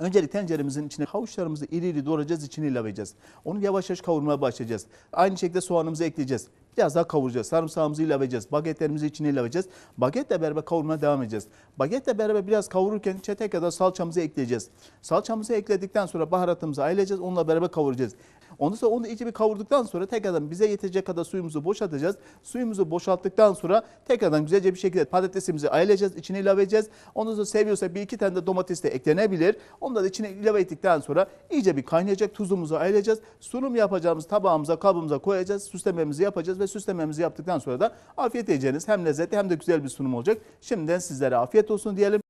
Öncelik tenceremizin içine havuçlarımızı iri iri doğrayacağız, içine ilaveyeceğiz. Onu yavaş yavaş kavurmaya başlayacağız. Aynı şekilde soğanımızı ekleyeceğiz. Biraz daha kavuracağız. Sarımsağımızı ilaveyeceğiz. Bagetlerimizi içine ilaveyeceğiz. Bagetle beraber kavurmaya devam edeceğiz. Bagetle beraber biraz kavururken çete kadar salçamızı ekleyeceğiz. Salçamızı ekledikten sonra baharatımızı ayıracağız. Onunla beraber kavuracağız. Ondan sonra onu iyice bir kavurduktan sonra tekrardan bize yetecek kadar suyumuzu boşaltacağız. Suyumuzu boşalttıktan sonra tekrardan güzelce bir şekilde patatesimizi ayarlayacağız. içine ilave edeceğiz. Ondan sonra seviyorsa bir iki tane de domates de eklenebilir. Onları da içine ilave ettikten sonra iyice bir kaynayacak. Tuzumuzu ayarlayacağız. Sunum yapacağımız tabağımıza, kabımıza koyacağız. Süslememizi yapacağız ve süslememizi yaptıktan sonra da afiyet edeceğiniz hem lezzetli hem de güzel bir sunum olacak. Şimdiden sizlere afiyet olsun diyelim.